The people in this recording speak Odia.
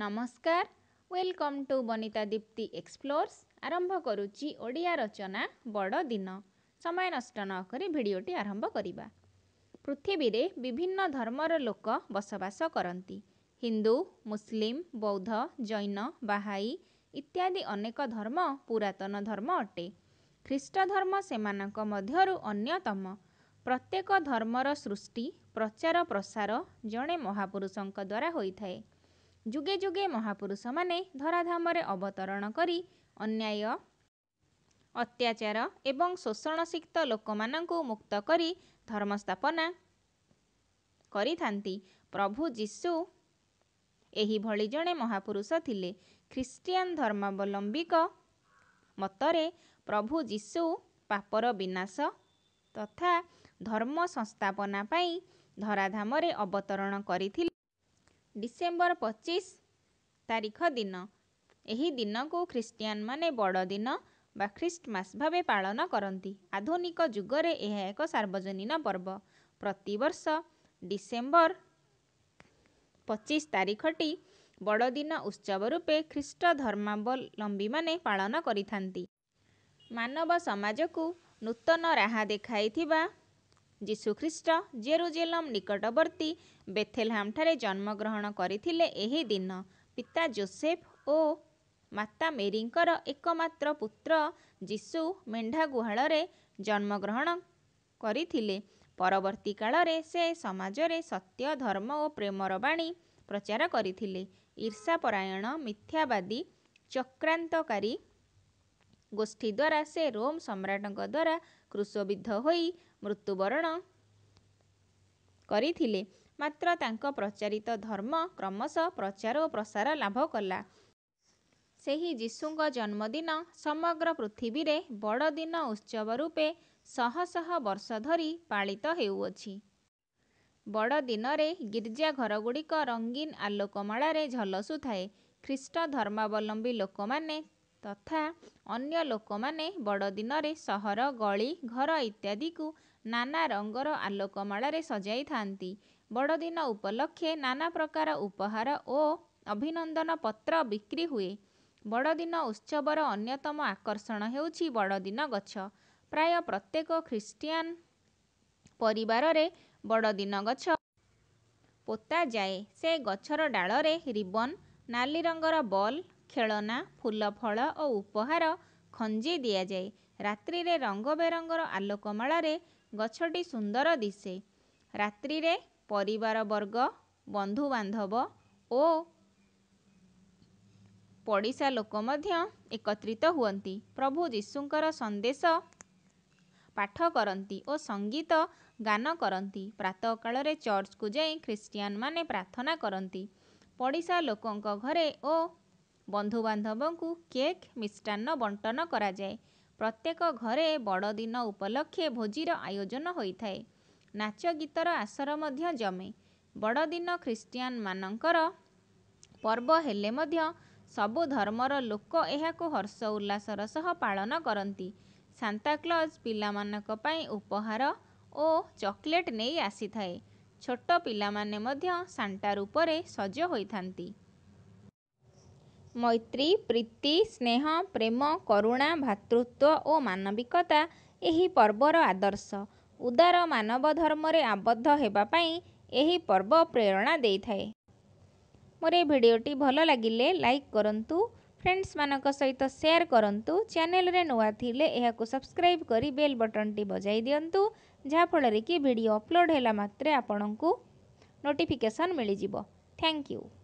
ନମସ୍କାର welcome to Banita Dipti explores ଆରମ୍ଭ କରୁଛି ଓଡ଼ିଆ ରଚନା ବଡ଼ ଦିନ ସମୟ ନଷ୍ଟ ନକରି ଭିଡ଼ିଓଟି ଆରମ୍ଭ କରିବା ପୃଥିବୀରେ ବିଭିନ୍ନ ଧର୍ମର ଲୋକ ବସବାସ କରନ୍ତି ହିନ୍ଦୁ ମୁସଲିମ୍ ବୌଦ୍ଧ ଜୈନ ବାହାଇ ଇତ୍ୟାଦି ଅନେକ ଧର୍ମ ପୁରାତନ ଧର୍ମ ଅଟେ ଖ୍ରୀଷ୍ଟ ଧର୍ମ ସେମାନଙ୍କ ମଧ୍ୟରୁ ଅନ୍ୟତମ ପ୍ରତ୍ୟେକ ଧର୍ମର ସୃଷ୍ଟି ପ୍ରଚାର ପ୍ରସାର ଜଣେ ମହାପୁରୁଷଙ୍କ ଦ୍ୱାରା ହୋଇଥାଏ ଯୁଗେ ଯୁଗେ ମହାପୁରୁଷମାନେ ଧରାଧାମରେ ଅବତରଣ କରି ଅନ୍ୟାୟ ଅତ୍ୟାଚାର ଏବଂ ଶୋଷଣ ସିକ୍ତ ଲୋକମାନଙ୍କୁ ମୁକ୍ତ କରି ଧର୍ମସ୍ଥାପନା କରିଥାନ୍ତି ପ୍ରଭୁ ଯୀଶୁ ଏହିଭଳି ଜଣେ ମହାପୁରୁଷ ଥିଲେ ଖ୍ରୀଷ୍ଟିଆନ ଧର୍ମାବଲମ୍ବୀଙ୍କ ମତରେ ପ୍ରଭୁ ଯୀଶୁ ପାପର ବିନାଶ ତଥା ଧର୍ମ ସଂସ୍ଥାପନା ପାଇଁ ଧରାଧାମରେ ଅବତରଣ କରିଥିଲେ ଡିସେମ୍ବର ପଚିଶ ତାରିଖ ଦିନ ଏହି ଦିନକୁ ଖ୍ରୀଷ୍ଟିଆନ ଖ୍ରୀଷ୍ଟିଆନମାନେ ବଡ଼ଦିନ ବା ଖ୍ରୀଷ୍ଟମାସ ଭାବେ ପାଳନ କରନ୍ତି ଆଧୁନିକ ଯୁଗରେ ଏହା ଏକ ସାର୍ବଜନୀନ ପର୍ବ ପ୍ରତିବର୍ଷ ଡିସେମ୍ବର ପଚିଶ ତାରିଖଟି ବଡ଼ଦିନ ଉତ୍ସବ ରୂପେ ଖ୍ରୀଷ୍ଟ ଧର୍ମାବଲମ୍ବୀମାନେ ପାଳନ କରିଥାନ୍ତି ମାନବ ସମାଜକୁ ନୂତନ ରାହା ଦେଖାଇଥିବା ଯୀଶୁଖ୍ରୀଷ୍ଟ ଜେରୁଜେଲମ୍ ନିକଟବର୍ତ୍ତୀ ବେଥେଲହାମ୍ଠାରେ ଜନ୍ମଗ୍ରହଣ କରିଥିଲେ ଏହି ଦିନ ପିତା ଜୋସେଫ୍ ଓ ମାତା ମେରିଙ୍କର ଏକମାତ୍ର ପୁତ୍ର ଯୀଶୁ ମେଣ୍ଢା ଗୁହାଳରେ ଜନ୍ମଗ୍ରହଣ କରିଥିଲେ ପରବର୍ତ୍ତୀ କାଳରେ ସେ ସମାଜରେ ସତ୍ୟ ଧର୍ମ ଓ ପ୍ରେମର ବାଣୀ ପ୍ରଚାର କରିଥିଲେ ଈର୍ଷାପରାୟଣ ମିଥ୍ୟାବାଦୀ ଚକ୍ରାନ୍ତକାରୀ ଗୋଷ୍ଠୀ ଦ୍ୱାରା ସେ ରୋମ୍ ସମ୍ରାଟଙ୍କ ଦ୍ୱାରା କୃଷବିଦ୍ଧ ହୋଇ ମୃତ୍ୟୁବରଣ କରିଥିଲେ ମାତ୍ର ତାଙ୍କ ପ୍ରଚାରିତ ଧର୍ମ କ୍ରମଶଃ ପ୍ରଚାର ଓ ପ୍ରସାର ଲାଭ କଲା ସେହି ଯୀଶୁଙ୍କ ଜନ୍ମଦିନ ସମଗ୍ର ପୃଥିବୀରେ ବଡ଼ଦିନ ଉତ୍ସବ ରୂପେ ଶହ ଶହ ବର୍ଷ ଧରି ପାଳିତ ହେଉଅଛି ବଡ଼ଦିନରେ ଗୀର୍ଜାଘରଗୁଡ଼ିକ ରଙ୍ଗୀନ ଆଲୋକମାଳାରେ ଝଲସୁଥାଏ ଖ୍ରୀଷ୍ଟ ଧର୍ମାବଲମ୍ବୀ ଲୋକମାନେ ତଥା ଅନ୍ୟ ଲୋକମାନେ ବଡ଼ଦିନରେ ସହର ଗଳି ଘର ଇତ୍ୟାଦିକୁ ନାନା ରଙ୍ଗର ଆଲୋକମାଳାରେ ସଜାଇଥାନ୍ତି ବଡ଼ଦିନ ଉପଲକ୍ଷେ ନାନା ପ୍ରକାର ଉପହାର ଓ ଅଭିନନ୍ଦନ ପତ୍ର ବିକ୍ରି ହୁଏ ବଡ଼ଦିନ ଉତ୍ସବର ଅନ୍ୟତମ ଆକର୍ଷଣ ହେଉଛି ବଡ଼ଦିନ ଗଛ ପ୍ରାୟ ପ୍ରତ୍ୟେକ ଖ୍ରୀଷ୍ଟିଆନ ପରିବାରରେ ବଡ଼ଦିନ ଗଛ ପୋତାଯାଏ ସେ ଗଛର ଡାଳରେ ରିବନ୍ ନାଲି ରଙ୍ଗର ବଲ୍ ଖେଳନା ଫୁଲଫଳ ଓ ଉପହାର ଖଞ୍ଜି ଦିଆଯାଏ ରାତ୍ରିରେ ରଙ୍ଗ ବେରଙ୍ଗର ଆଲୋକମାଳାରେ ଗଛଟି ସୁନ୍ଦର ଦିଶେ ରାତ୍ରିରେ ପରିବାର ବର୍ଗ ବନ୍ଧୁବାନ୍ଧବ ଓ ପଡ଼ିଶା ଲୋକ ମଧ୍ୟ ଏକତ୍ରିତ ହୁଅନ୍ତି ପ୍ରଭୁ ଯୀଶୁଙ୍କର ସନ୍ଦେଶ ପାଠ କରନ୍ତି ଓ ସଙ୍ଗୀତ ଗାନ କରନ୍ତି ପ୍ରାତଃ କାଳରେ ଚର୍ଚ୍ଚକୁ ଯାଇ ଖ୍ରୀଷ୍ଟିଆନ ମାନେ ପ୍ରାର୍ଥନା କରନ୍ତି ପଡ଼ିଶା ଲୋକଙ୍କ ଘରେ ଓ ବନ୍ଧୁବାନ୍ଧବଙ୍କୁ କେକ୍ ମିଷ୍ଟାନ୍ନ ବଣ୍ଟନ କରାଯାଏ ପ୍ରତ୍ୟେକ ଘରେ ବଡ଼ଦିନ ଉପଲକ୍ଷେ ଭୋଜିର ଆୟୋଜନ ହୋଇଥାଏ ନାଚ ଗୀତର ଆସର ମଧ୍ୟ ଜମେ ବଡ଼ଦିନ ଖ୍ରୀଷ୍ଟିଆନମାନଙ୍କର ପର୍ବ ହେଲେ ମଧ୍ୟ ସବୁ ଧର୍ମର ଲୋକ ଏହାକୁ ହର୍ଷ ଉଲ୍ଲାସର ସହ ପାଳନ କରନ୍ତି ସାନ୍ତାକ୍ଲଜ୍ ପିଲାମାନଙ୍କ ପାଇଁ ଉପହାର ଓ ଚକୋଲେଟ୍ ନେଇ ଆସିଥାଏ ଛୋଟ ପିଲାମାନେ ମଧ୍ୟ ସାଣ୍ଟା ରୂପରେ ସଜ ହୋଇଥାନ୍ତି ମୈତ୍ରୀ ପ୍ରୀତି ସ୍ନେହ ପ୍ରେମ କରୁଣା ଭ୍ରାତୃତ୍ୱ ଓ ମାନବିକତା ଏହି ପର୍ବର ଆଦର୍ଶ ଉଦାର ମାନବ ଧର୍ମରେ ଆବଦ୍ଧ ହେବା ପାଇଁ ଏହି ପର୍ବ ପ୍ରେରଣା ଦେଇଥାଏ ମୋର ଏ ଭିଡ଼ିଓଟି ଭଲ ଲାଗିଲେ ଲାଇକ୍ କରନ୍ତୁ ଫ୍ରେଣ୍ଡସ୍ମାନଙ୍କ ସହିତ ସେୟାର କରନ୍ତୁ ଚ୍ୟାନେଲରେ ନୂଆ ଥିଲେ ଏହାକୁ ସବସ୍କ୍ରାଇବ୍ କରି ବେଲ୍ ବଟନ୍ଟି ବଜାଇ ଦିଅନ୍ତୁ ଯାହାଫଳରେ କି ଭିଡ଼ିଓ ଅପଲୋଡ଼୍ ହେଲା ମାତ୍ରେ ଆପଣଙ୍କୁ ନୋଟିଫିକେସନ୍ ମିଳିଯିବ ଥ୍ୟାଙ୍କ ୟୁ